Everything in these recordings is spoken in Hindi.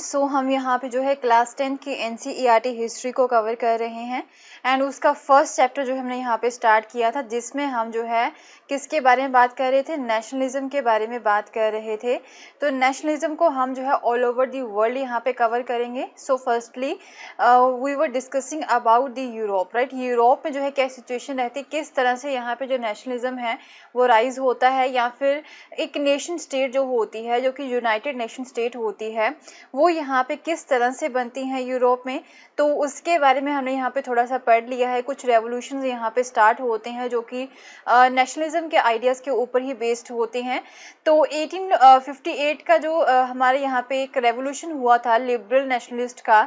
सो so, हम यहाँ पे जो है क्लास टेन की एन हिस्ट्री e को कवर कर रहे हैं एंड उसका फर्स्ट चैप्टर जो हमने यहाँ पे स्टार्ट किया था जिसमें हम जो है किसके बारे में बात कर रहे थे नेशनलिज्म के बारे में बात कर रहे थे तो नेशनलिज्म को हम जो है ऑल ओवर दी वर्ल्ड यहाँ पे कवर करेंगे so firstly we were discussing about the Europe right Europe में जो है क्या सिचुएशन रहती है किस तरह से यहाँ पे जो नेशनलिज्म है वो राइज होता है या फिर एक नेशन स्टेट जो होती है जो कि यूनाइटेड नेशन स्टेट होती है वो वो यहाँ पे किस तरह से बनती हैं यूरोप में तो उसके बारे में हमने यहाँ पे थोड़ा सा पढ़ लिया है कुछ रेवोल्यूशन यहाँ पे स्टार्ट होते हैं जो कि नेशनलिज्म के आइडियाज़ के ऊपर ही बेस्ड होते हैं तो 1858 का जो हमारे यहाँ पे एक रेवोल्यूशन हुआ था लिबरल नेशनलिस्ट का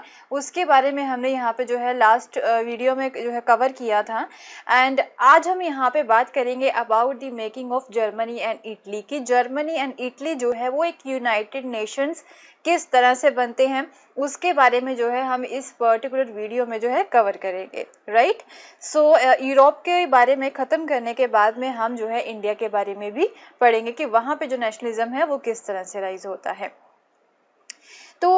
उसके बारे में हमने यहाँ पे जो है लास्ट वीडियो में जो है कवर किया था एंड आज हम यहाँ पे बात करेंगे about the making of Germany and Italy की जर्मनी एंड इटली जो है वो एक यूनाइटेड नेशंस किस तरह से बनते हैं उसके बारे में जो है हम इस पर्टिकुलर वीडियो में जो है कवर करेंगे राइट सो यूरोप के बारे में ख़त्म करने के बाद में हम जो है इंडिया के बारे में भी पढ़ेंगे कि वहाँ पे जो नेशनलिज्म है वो किस तरह से राइज होता है तो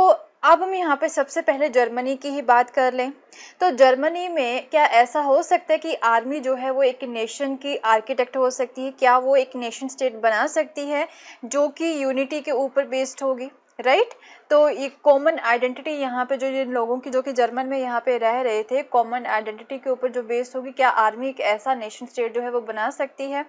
अब हम यहाँ पे सबसे पहले जर्मनी की ही बात कर लें तो जर्मनी में क्या ऐसा हो सकता है कि आर्मी जो है वो एक नेशन की आर्किटेक्ट हो सकती है क्या वो एक नेशन स्टेट बना सकती है जो कि यूनिटी के ऊपर बेस्ड होगी राइट तो ये कॉमन आइडेंटिटी यहाँ पे जो जिन लोगों की जो कि जर्मन में यहाँ पे रह रहे थे कॉमन आइडेंटिटी के ऊपर जो बेस्ड होगी क्या आर्मी एक ऐसा नेशन स्टेट जो है वो बना सकती है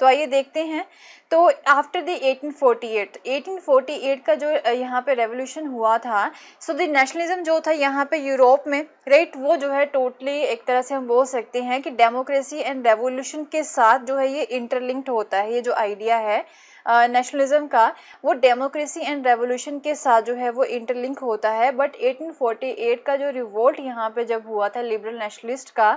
तो आइए देखते हैं तो आफ्टर द 1848 1848 का जो यहाँ पे रेवोल्यूशन हुआ था सो द नेशनलिज्म जो था यहाँ पे यूरोप में राइट right? वो जो है टोटली एक तरह से हम बोल सकते हैं कि डेमोक्रेसी एंड रेवोल्यूशन के साथ जो है ये इंटरलिंक्ड होता है ये जो आइडिया है नेशनलिज्म का वो डेमोक्रेसी एंड रेवोल्यूशन के साथ जो है वो इंटरलिंक होता है बट 1848 का जो रिवोल्ट यहाँ पे जब हुआ था लिबरल नेशनलिस्ट का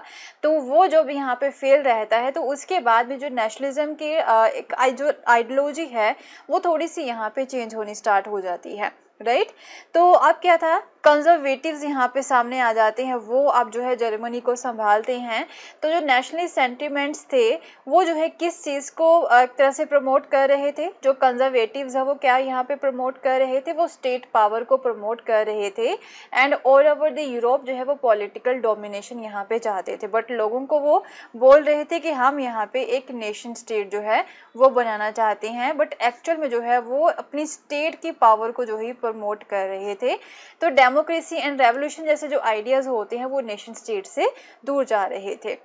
तो वो जब यहाँ पे फेल रहता है तो उसके बाद में जो नेशनलिज्म की एक जो आइडियोलॉजी है वो थोड़ी सी यहाँ पे चेंज होनी स्टार्ट हो जाती है राइट तो अब क्या था कंजर्वेटिव्स यहाँ पे सामने आ जाते हैं वो अब जो है जर्मनी को संभालते हैं तो जो नेशनलिस्ट सेंटिमेंट्स थे वो जो है किस चीज़ को एक तरह से प्रमोट कर रहे थे जो कंजर्वेटिव्स है वो क्या यहाँ पे प्रमोट कर रहे थे वो स्टेट पावर को प्रमोट कर रहे थे and all over the Europe जो है वो पॉलिटिकल डोमिनेशन यहाँ पे चाहते थे बट लोगों को वो बोल रहे थे कि हम यहाँ पे एक नेशन स्टेट जो है वो बनाना चाहते हैं बट एक्चुअल में जो है वो अपनी स्टेट की पावर को जो है प्रमोट कर रहे थे तो डेमोक्रेसी एंड रेवोल्यूशन जैसे जो आइडियाज़ होते हैं वो नेशन स्टेट से दूर जा रहे थे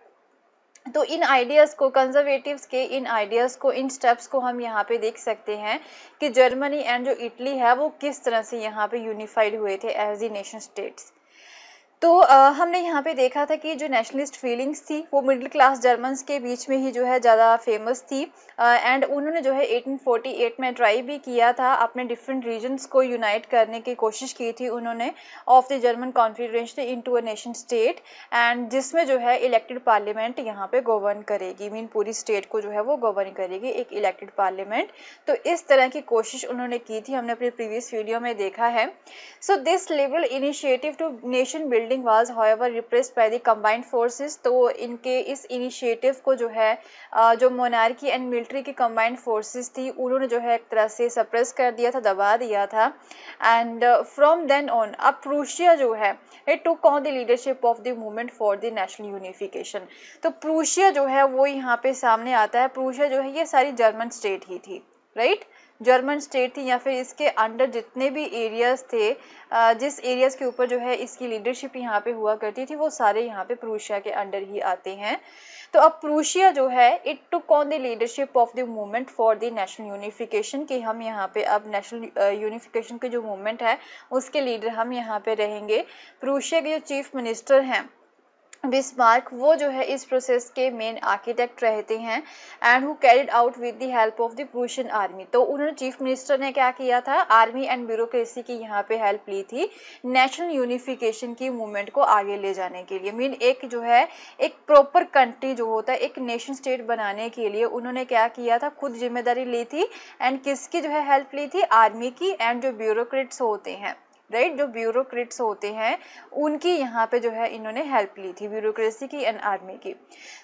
तो इन आइडियाज़ को कंजर्वेटिव्स के इन आइडियाज़ को इन स्टेप्स को हम यहाँ पे देख सकते हैं कि जर्मनी एंड जो इटली है वो किस तरह से यहाँ पे यूनिफाइड हुए थे एज दी नेशन स्टेट्स तो हमने यहाँ पे देखा था कि जो नेशनलिस्ट फीलिंग्स थी वो मिडिल क्लास जर्मन्स के बीच में ही जो है ज़्यादा फेमस थी एंड उन्होंने जो है 1848 में ट्राई भी किया था अपने डिफरेंट रीजन्स को यूनाइट करने की कोशिश की थी उन्होंने of the German confederation into a nation state and जिसमें जो है इलेक्टेड पार्लियामेंट यहाँ पर गवर्न करेगी मीन पूरी स्टेट को जो है वो गवर्न करेगी एक इलेक्टेड पार्लियामेंट तो इस तरह की कोशिश उन्होंने की थी हमने अपने प्रीवियस वीडियो में देखा है so this liberal initiative to nation build building was however repressed by the combined forces तो इनके इस इनिशिएटिव को जो है जो मोनार्की एंड मिलिट्री की कंबाइंड फोर्सेस थी उन्होंने जो है एक तरह से सप्रेस कर दिया था दबा दिया था एंड फ्रॉम देन ऑन अब प्रूशिया जो है it took on the leadership of the movement for the national unification तो प्रूशिया जो है वो यहाँ पे सामने आता है प्रूशिया जो है ये सारी जर्मन स्टेट ही थी राइट right? जर्मन स्टेट थी या फिर इसके अंडर जितने भी एरियाज थे जिस एरियाज के ऊपर जो है इसकी लीडरशिप यहाँ पे हुआ करती थी वो सारे यहाँ पे प्रूशिया के अंडर ही आते हैं तो अब प्रूशिया जो है it took on the leadership of the movement for the national unification कि हम यहाँ पे अब नेशनल यूनिफिकेशन के जो मूवमेंट है उसके लीडर हम यहाँ पे रहेंगे प्रूशिया के जो चीफ मिनिस्टर हैं बिस्मार्क वो जो है इस प्रोसेस के मेन आर्किटेक्ट रहते हैं and who carried out with the help of the Prussian army तो उन्होंने चीफ मिनिस्टर ने क्या किया था आर्मी एंड ब्यूरोक्रेसी की यहाँ पे हेल्प ली थी नेशनल यूनिफिकेशन की मूवमेंट को आगे ले जाने के लिए मीन एक जो है एक प्रॉपर कंट्री जो होता है एक नेशन स्टेट बनाने के लिए उन्होंने क्या किया था खुद जिम्मेदारी ली थी एंड किसकी जो है हेल्प ली थी आर्मी की एंड जो ब्यूरोक्रेट्स होते हैं राइट जो ब्यूरोक्रेट्स होते हैं उनकी यहाँ पे जो है इन्होंने हेल्प ली थी ब्यूरोक्रेसी की एंड आर्मी की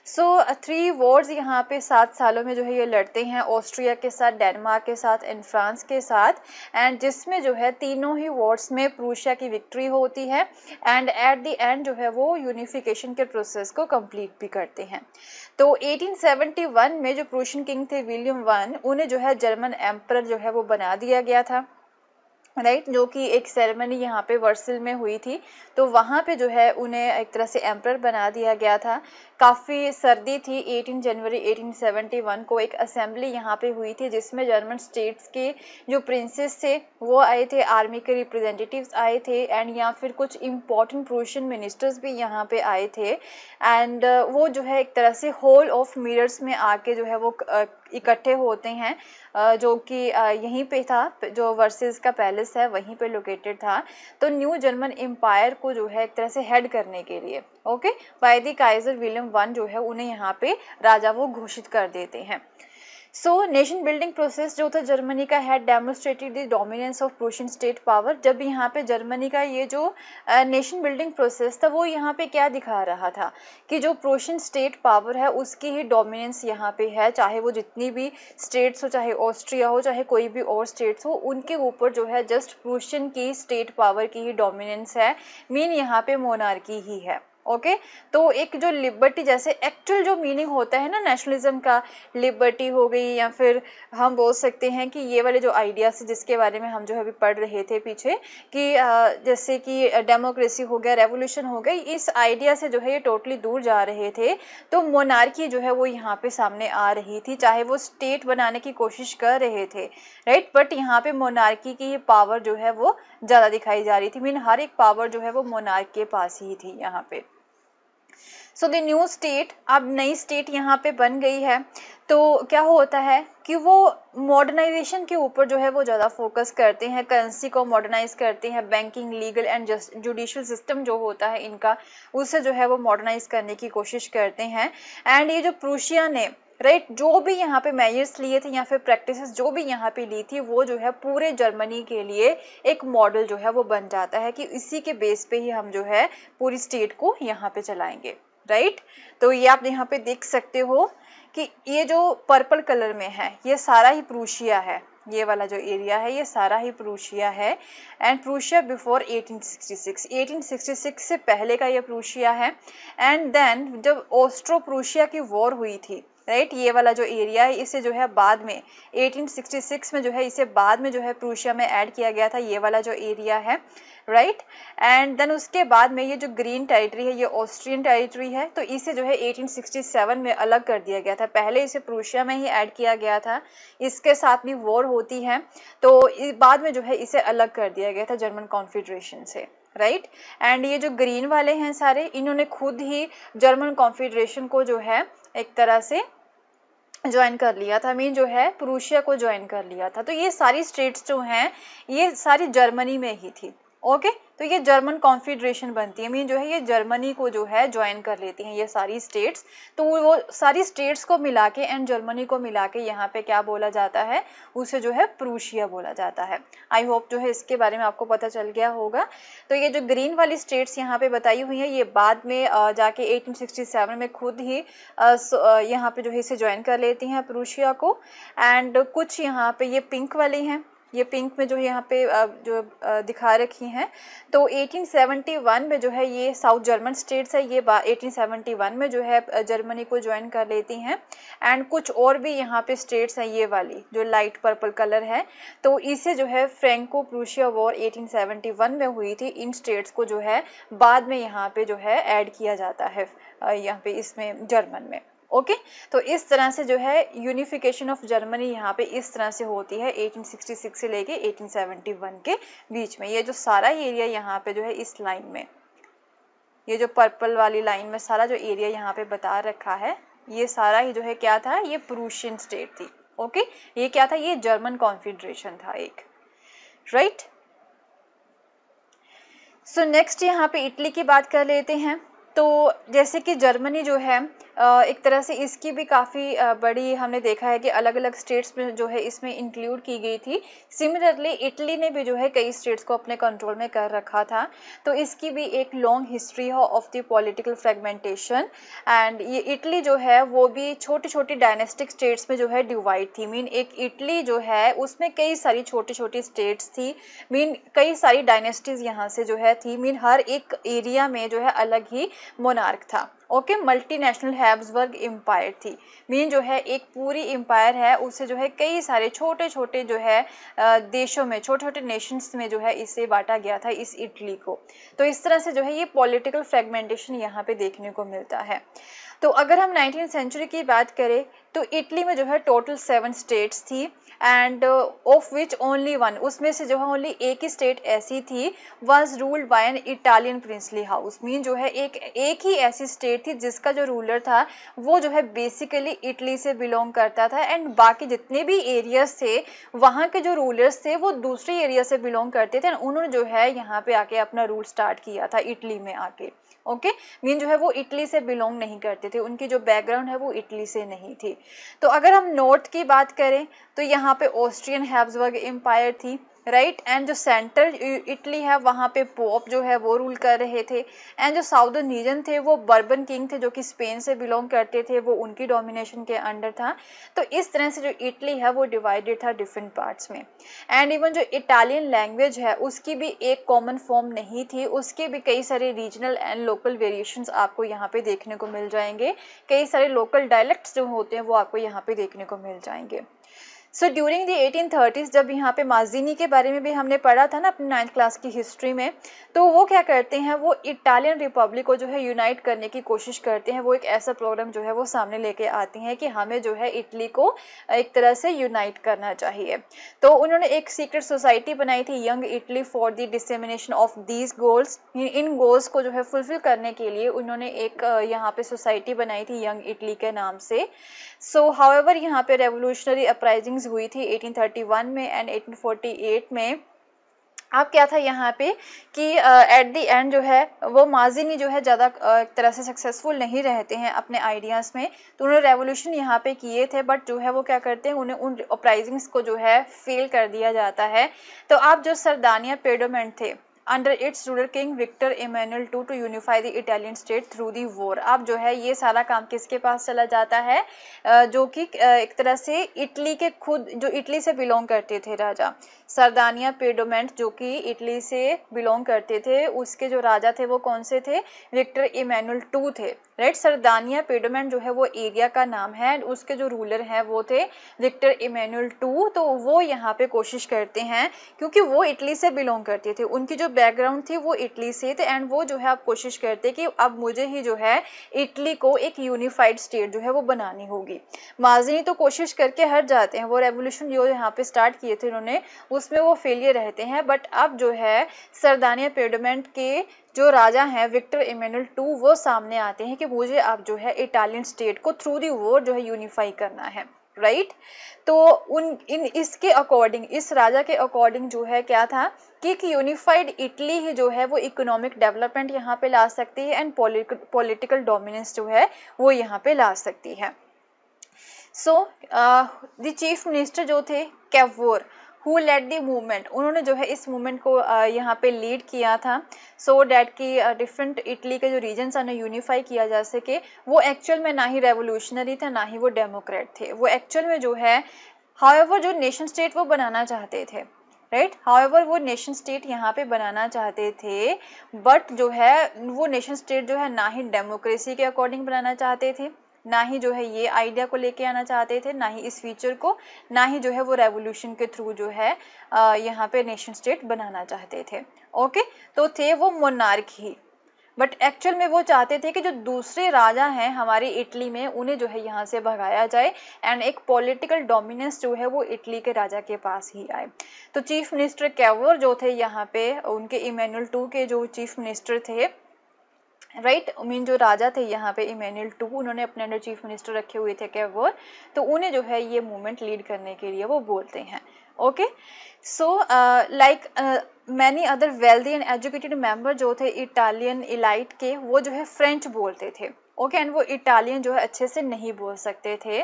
सो थ्री वॉर्स यहाँ पे सात सालों में जो है ये लड़ते हैं ऑस्ट्रिया के साथ डेनमार्क के साथ एंड फ्रांस के साथ एंड जिसमें जो है तीनों ही वॉर्स में प्रूशिया की विक्ट्री होती है एंड एट द एंड जो है वो यूनिफिकेशन के प्रोसेस को कम्प्लीट भी करते हैं तो 1871 में जो प्रूशियन किंग थे विलियम वन उन्हें जो है जर्मन एम्पर जो है वो बना दिया गया था राइट right? जो कि एक सेरेमनी यहाँ पे वर्सल में हुई थी तो वहाँ पे जो है उन्हें एक तरह से एम्पर बना दिया गया था काफ़ी सर्दी थी 18 जनवरी 1871 को एक असेंबली यहाँ पे हुई थी जिसमें जर्मन स्टेट्स के जो प्रिंसेस थे वो आए थे आर्मी के रिप्रेजेंटेटिव्स आए थे एंड या फिर कुछ इंपॉर्टेंट प्रोशन मिनिस्टर्स भी यहाँ पे आए थे एंड uh, वो जो है एक तरह से होल ऑफ मिरर्स में आके जो है वो uh, इकट्ठे होते हैं जो कि यहीं पे था जो वर्सेस का पैलेस है वहीं पे लोकेटेड था तो न्यू जर्मन एम्पायर को जो है एक तरह से हेड करने के लिए okay by the Kaiser William one जो है उन्हें यहाँ पे राजा वो घोषित कर देते हैं सो नेशन बिल्डिंग प्रोसेस जो था जर्मनी का had demonstrated the dominance of Prussian state power जब यहाँ पे जर्मनी का ये जो नेशन बिल्डिंग प्रोसेस था वो यहाँ पे क्या दिखा रहा था कि जो प्रूशियन स्टेट पावर है उसकी ही डोमिनेंस यहाँ पे है चाहे वो जितनी भी स्टेट्स हो चाहे ऑस्ट्रिया हो चाहे कोई भी और स्टेट्स हो उनके ऊपर जो है जस्ट प्रूशियन की स्टेट पावर की ही डोमिनेंस है मीन यहाँ पे मोनार्की ही है ओके तो एक जो लिबर्टी जैसे एक्चुअल जो मीनिंग होता है ना नेशनलिज्म का लिबर्टी हो गई या फिर हम बोल सकते हैं कि ये वाले जो आइडियाज जिसके बारे में हम जो है अभी पढ़ रहे थे पीछे कि जैसे कि डेमोक्रेसी हो गया रेवोल्यूशन हो गई इस आइडिया से जो है ये टोटली दूर जा रहे थे तो मोनार्की जो है वो यहाँ पे सामने आ रही थी चाहे वो स्टेट बनाने की कोशिश कर रहे थे राइट बट यहाँ पे मोनार्की की पावर जो है वो ज़्यादा दिखाई जा रही थी मीन हर एक पावर जो है वो मोनार्क के पास ही थी यहाँ पे सो द न्यू स्टेट अब नई स्टेट यहाँ पे बन गई है तो क्या होता है कि वो मॉडर्नाइजेशन के ऊपर जो है वो ज़्यादा फोकस करते हैं करेंसी को मॉडर्नाइज करते हैं banking legal and judicial system जो होता है इनका उसे जो है वो मॉडर्नाइज करने की कोशिश करते हैं एंड ये जो प्रूशिया ने राइट right, जो भी यहाँ पे मेजर्स लिए थे या फिर प्रैक्टिसेस जो भी यहाँ पे ली थी वो जो है पूरे जर्मनी के लिए एक मॉडल जो है वो बन जाता है कि इसी के बेस पे ही हम जो है पूरी स्टेट को यहाँ पे चलाएंगे राइट तो ये आप यहाँ पे देख सकते हो कि ये जो पर्पल कलर में है ये सारा ही प्रूशिया है ये वाला जो एरिया है ये सारा ही प्रूशिया है एंड प्रूशिया बिफोर 1866 1866 से पहले का ये प्रूशिया है एंड देन जब ओस्ट्रो प्रूशिया की वॉर हुई थी राइट ये वाला जो एरिया है इसे जो है बाद में 1866 में जो है इसे बाद में जो है प्रूशिया में ऐड किया गया था ये वाला जो एरिया है राइट एंड देन उसके बाद में ये जो ग्रीन टेरिटरी है ये ऑस्ट्रियन टेरिटरी है तो इसे जो है 1867 में अलग कर दिया गया था पहले इसे प्रूशिया में ही ऐड किया गया था इसके साथ भी वॉर होती है तो बाद में जो है इसे अलग कर दिया गया था जर्मन कॉन्फेडरेशन से राइट right? एंड ये जो ग्रीन वाले हैं सारे इन्होंने खुद ही जर्मन कॉन्फेडरेशन को जो है एक तरह से ज्वाइन कर लिया था मीन जो है पुरुषिया को ज्वाइन कर लिया था तो ये सारी स्टेट्स जो हैं ये सारी जर्मनी में ही थी ओके तो ये जर्मन कॉन्फेडरेशन बनती है मीन जो है ये जर्मनी को जो है ज्वाइन कर लेती हैं ये सारी स्टेट्स तो वो सारी स्टेट्स को मिला के एंड जर्मनी को मिला के यहाँ पे क्या बोला जाता है उसे जो है प्रूशिया बोला जाता है आई होप जो है इसके बारे में आपको पता चल गया होगा तो ये जो ग्रीन वाली स्टेट्स यहाँ पे बताई हुई हैं ये बाद में जाके एटीन में खुद ही यहाँ पे जो है इसे ज्वाइन कर लेती हैं प्रूशिया को एंड कुछ यहाँ पे ये पिंक वाली हैं ये पिंक में जो है यहाँ पे जो दिखा रखी हैं तो 1871 में जो है ये साउथ जर्मन स्टेट्स है ये 1871 में जो है जर्मनी को ज्वाइन कर लेती हैं एंड कुछ और भी यहाँ पे स्टेट्स हैं ये वाली जो लाइट पर्पल कलर है तो इसे जो है फ्रेंको प्रूशिया वॉर 1871 में हुई थी इन स्टेट्स को जो है बाद में यहाँ पे जो है ऐड किया जाता है यहाँ पे इसमें जर्मन में ओके तो इस तरह से जो है यूनिफिकेशन ऑफ जर्मनी यहाँ पे इस तरह से होती है 1866 से लेके 1871 के बीच में ये जो सारा एरिया यहाँ पे जो है इस लाइन में ये जो पर्पल वाली लाइन में सारा जो एरिया यहाँ पे बता रखा है ये सारा ही जो है क्या था ये प्रूशियन स्टेट थी ओके ये क्या था ये जर्मन कॉन्फेडरेशन था एक राइट सो नेक्स्ट यहाँ पे इटली की बात कर लेते हैं तो जैसे कि जर्मनी जो है एक तरह से इसकी भी काफ़ी बड़ी हमने देखा है कि अलग अलग स्टेट्स में जो है इसमें इंक्लूड की गई थी सिमिलरली इटली ने भी जो है कई स्टेट्स को अपने कंट्रोल में कर रखा था तो इसकी भी एक लॉन्ग हिस्ट्री है of the political fragmentation and ये इटली जो है वो भी छोटी छोटी डायनेस्टिक स्टेट्स में जो है डिवाइड थी मीन एक इटली जो है उसमें कई सारी छोटी छोटी स्टेट्स थी मीन कई सारी डायनेस्टीज यहाँ से जो है थी मीन हर एक एरिया में जो है अलग ही मोनार्क था ओके मल्टीनेशनल हैब्सबर्ग एम्पायर थी मीन जो है एक पूरी एम्पायर है उसे जो है कई सारे छोटे छोटे जो है देशों में छोटे छोटे नेशंस में जो है इसे बांटा गया था इस इटली को तो इस तरह से जो है ये पॉलिटिकल फ्रेगमेंटेशन यहाँ पे देखने को मिलता है तो अगर हम नाइनटीन सेंचुरी की बात करें तो इटली में जो है टोटल सेवन स्टेट्स थी and of which only one उसमें से जो है ओनली एक ही स्टेट ऐसी थी was ruled by an Italian princely house mean जो है एक एक ही ऐसी स्टेट थी जिसका जो रूलर था वो जो है बेसिकली इटली से बिलोंग करता था एंड बाकी जितने भी एरियाज थे वहाँ के जो रूलर्स थे वो दूसरे एरिया से बिलोंग करते थे उन्होंने जो है यहाँ पे आके अपना रूल स्टार्ट किया था इटली में आके ओके okay? मीन जो है वो इटली से बिलोंग नहीं करते थे उनकी जो बैकग्राउंड है वो इटली से नहीं थी तो अगर हम नॉर्थ की बात करें तो यहाँ पे ऑस्ट्रियन हैब्सबर्ग एम्पायर थी राइट एंड जो सेंट्रल इटली है वहाँ पे पोप जो है वो रूल कर रहे थे एंड जो साउद रीजन थे वो बर्बन किंग थे जो कि स्पेन से बिलोंग करते थे वो उनकी डोमिनेशन के अंडर था तो इस तरह से जो इटली है वो डिवाइडेड था डिफरेंट पार्ट्स में एंड इवन जो इटालियन लैंग्वेज है उसकी भी एक कॉमन फॉर्म नहीं थी उसके भी कई सारे रीजनल एंड लोकल वेरिएशन आपको यहाँ पे देखने को मिल जाएंगे कई सारे लोकल डायलैक्ट्स जो होते हैं वो आपको यहाँ पे देखने को मिल जाएंगे so during the eighteen thirties जब यहाँ पे माजीनी के बारे में भी हमने पढ़ा था ना अपनी नाइन्थ क्लास की हिस्ट्री में तो वो क्या करते हैं वो इटालियन रिपब्लिक को जो है यूनाइट करने की कोशिश करते हैं वो एक ऐसा प्रोग्राम जो है वो सामने लेके आती हैं कि हमें जो है इटली को एक तरह से यूनाइट करना चाहिए तो उन्होंने एक सीक्रेट सोसाइटी बनाई थी young Italy for the dissemination of these goals इन गोल्स को जो है फुलफिल करने के लिए उन्होंने एक यहाँ पे सोसाइटी बनाई थी यंग इटली के नाम से सो हाउ एवर यहाँ पे रेवोल्यूशनरी अपराइजिंग फायरिंग्स हुई थी 1831 में एंड 1848 में अब क्या था यहाँ पे कि एट द एंड जो है वो माजिनी जो है ज़्यादा एक uh, तरह से सक्सेसफुल नहीं रहते हैं अपने आइडियाज़ में तो उन्होंने रेवोल्यूशन यहाँ पे किए थे बट जो है वो क्या करते हैं उन्हें उन अपराइजिंग्स को जो है फेल कर दिया जाता है तो आप जो सरदानिया पेडोमेंट थे under its ruler king Victor Emmanuel two to unify the Italian state through the war अब जो है ये सारा काम किसके पास चला जाता है जो कि एक तरह से इटली के खुद जो इटली से बिलोंग करते थे राजा सरदानिया पेडोमेंट जो कि इटली से बिलोंग करते थे उसके जो राजा थे वो कौन से थे विक्टर इमेनुअल टू थे राइट सरदानिया पेडोमैन जो है वो एरिया का नाम है उसके जो रूलर हैं वो थे विक्टर इमेनुअल टू तो वो यहाँ पे कोशिश करते हैं क्योंकि वो इटली से बिलोंग करते थे उनकी जो बैकग्राउंड थी वो इटली से थे एंड वो जो है आप कोशिश करते कि अब मुझे ही जो है इटली को एक यूनिफाइड स्टेट जो है वो बनानी होगी माजनी तो कोशिश करके हर जाते हैं वो रेवोल्यूशन जो यहाँ पे स्टार्ट किए थे उन्होंने उसमें वो फेलियर रहते हैं बट अब जो है सरदानिया पेडोमेंट के जो राजा हैं विक्टर इमेनुअल टू वो सामने आते हैं कि मुझे आप जो है इटालियन स्टेट को थ्रू दी वो जो है यूनिफाई करना है राइट तो उन इन इसके अकॉर्डिंग इस राजा के अकॉर्डिंग जो है क्या था कि एक यूनिफाइड इटली ही जो है वो इकोनॉमिक डेवलपमेंट यहाँ पे ला सकती है एंड पॉलिटिकल डोमिनेंस जो है वो यहाँ पे ला सकती है सो द चीफ मिनिस्टर जो थे Cavour who led the movement उन्होंने जो है इस मूवमेंट को यहाँ पे लीड किया था सो डैट कि डिफरेंट इटली के जो रीजन्स हैं यूनिफाई किया जा सके वो एक्चुअल में ना ही रेवोल्यूशनरी थे ना ही वो डेमोक्रेट थे वो एक्चुअल में जो है हाउ जो नेशन स्टेट वो बनाना चाहते थे राइट हाउएवर वो नेशन स्टेट यहाँ पे बनाना चाहते थे बट जो है वो नेशन स्टेट जो है ना ही डेमोक्रेसी के अकॉर्डिंग बनाना चाहते थे ना ही जो है ये आइडिया को लेके आना चाहते थे ना ही इस फीचर को ना ही जो है वो रेवोल्यूशन के थ्रू जो है यहाँ पे नेशन स्टेट बनाना चाहते थे ओके तो थे वो मोनार्क ही बट एक्चुअल में वो चाहते थे कि जो दूसरे राजा हैं हमारे इटली में उन्हें जो है यहाँ से भगाया जाए एंड एक पॉलिटिकल डोमिनेंस जो है वो इटली के राजा के पास ही आए तो चीफ मिनिस्टर कैवर जो थे यहाँ पे उनके इमेनुअल टू के जो चीफ मिनिस्टर थे राइट right? मीन जो राजा थे यहाँ पे इमेनुअल टू उन्होंने अपने अंडर चीफ मिनिस्टर रखे हुए थे क्या वो तो उन्हें जो है ये मूवमेंट लीड करने के लिए वो बोलते हैं okay so like many other wealthy and educated member जो थे इटालियन इलाइट के वो जो है फ्रेंच बोलते थे ओके okay, एंड वो इटालियन जो है अच्छे से नहीं बोल सकते थे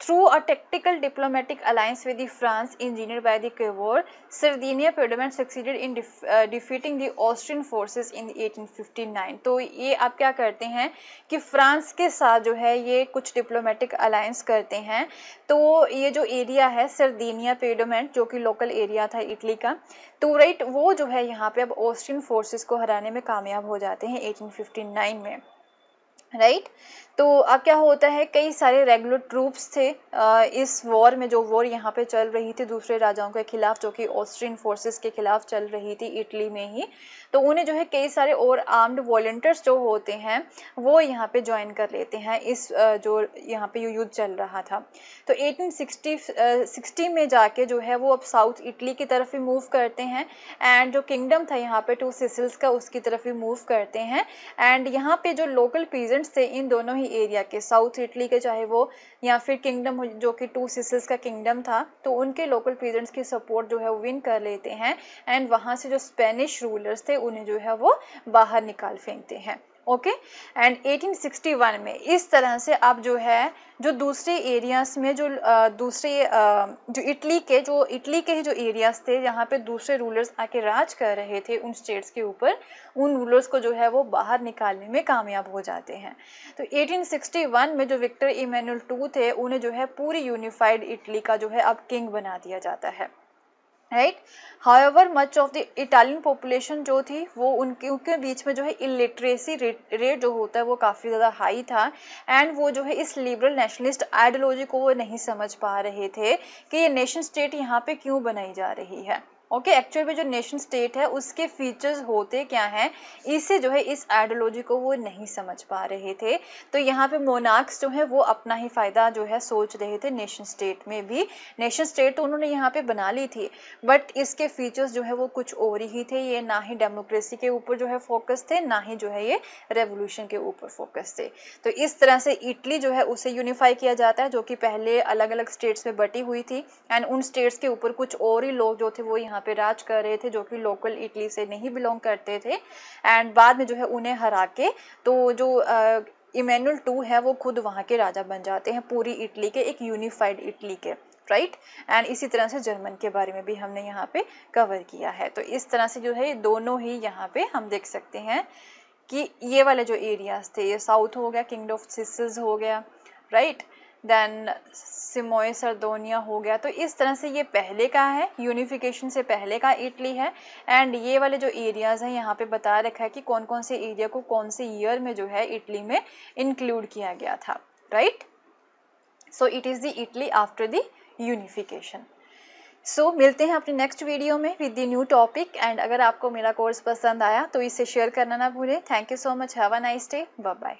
Through a tactical diplomatic alliance with the France engineered by the Cavour, Sardinia predominant succeeded in def, uh, defeating the Austrian forces in 1859. to ye aap kya karte hain ki france ke sath jo hai ye kuch diplomatic alliance karte hain to ये जो एरिया है सर्दीनिया पेडोमेंट जो कि लोकल एरिया था इटली का तो राइट वो जो है यहाँ पे अब ऑस्ट्रियन फोर्सेस को हराने में कामयाब हो जाते हैं 1859 में राइट right? तो अब क्या होता है कई सारे रेगुलर ट्रूप्स थे इस वॉर में जो वॉर यहाँ पे चल रही थी दूसरे राजाओं के खिलाफ जो कि ऑस्ट्रियन फोर्सेस के खिलाफ चल रही थी इटली में ही तो उन्हें जो है कई सारे और आर्म्ड वॉल्टियर्स जो होते हैं वो यहाँ पे ज्वाइन कर लेते हैं इस जो यहाँ पे युद्ध चल रहा था तो एटीन सिक्सटी में जाके जो है वो अब साउथ इटली की तरफ ही मूव करते हैं एंड जो किंगडम था यहाँ पे टू सिसल्स का उसकी तरफ ही मूव करते हैं एंड यहाँ पे जो लोकल पीजन प्रेसिडेंट्स थे इन दोनों ही एरिया के साउथ इटली के चाहे वो या फिर किंगडम जो कि टू सिसल्स का किंगडम था तो उनके लोकल प्रेजेंट्स की सपोर्ट जो है वो विन कर लेते हैं एंड वहाँ से जो स्पेनिश रूलर्स थे उन्हें जो है वो बाहर निकाल फेंकते हैं ओके एंड 1861 में इस तरह से आप जो है जो दूसरे एरियाज में जो दूसरे जो इटली के जो इटली के ही जो एरियाज थे जहाँ पे दूसरे रूलर्स आके राज कर रहे थे उन स्टेट्स के ऊपर उन रूलर्स को जो है वो बाहर निकालने में कामयाब हो जाते हैं तो 1861 में जो विक्टर इमैनुअल टू थे उन्हें जो है पूरी यूनिफाइड इटली का जो है अब किंग बना दिया जाता है right however much of the Italian population जो थी वो उनके उनके बीच में जो है इलिटरेसी रेट जो होता है वो काफ़ी ज़्यादा हाई था एंड वो जो है इस लिबरल नेशनलिस्ट आइडियोलॉजी को वो नहीं समझ पा रहे थे कि ये नेशन स्टेट यहाँ पे क्यों बनाई जा रही है ओके okay, एक्चुअल में जो नेशन स्टेट है उसके फीचर्स होते क्या हैं इसे जो है इस आइडियोलॉजी को वो नहीं समझ पा रहे थे तो यहाँ पे मोनार्क्स जो है वो अपना ही फायदा जो है सोच रहे थे नेशन स्टेट में भी नेशन स्टेट तो उन्होंने यहाँ पे बना ली थी बट इसके फीचर्स जो है वो कुछ और ही थे ये ना ही डेमोक्रेसी के ऊपर जो है फोकस थे ना ही जो है ये रेवोल्यूशन के ऊपर फोकस थे तो इस तरह से इटली जो है उसे यूनिफाई किया जाता है जो कि पहले अलग अलग स्टेट्स में बटी हुई थी एंड उन स्टेट्स के ऊपर कुछ और ही लोग जो थे वो यहाँ यहाँ पे राज कर रहे थे जो कि लोकल इटली से नहीं बिलोंग करते थे एंड बाद में जो है उन्हें हरा के तो जो इमेनुअल टू है वो खुद वहाँ के राजा बन जाते हैं पूरी इटली के एक यूनिफाइड इटली के राइट right? एंड इसी तरह से जर्मन के बारे में भी हमने यहाँ पे कवर किया है तो इस तरह से जो है दोनों ही यहाँ पे हम देख सकते हैं कि ये वाले जो एरियाज थे ये साउथ हो गया किंगडम ऑफ सिसल्स हो गया राइट right? देन सिमोए सरदोनिया हो गया तो इस तरह से ये पहले का है यूनिफिकेशन से पहले का इटली है एंड ये वाले जो एरियाज़ हैं यहाँ पे बता रखा है कि कौन कौन से एरिया को कौन से ईयर में जो है इटली में इंक्लूड किया गया था right so it is the Italy after the unification so so, मिलते हैं अपने नेक्स्ट वीडियो में with the new topic and अगर आपको मेरा कोर्स पसंद आया तो इसे शेयर करना ना भूलें thank you so much have a nice day bye bye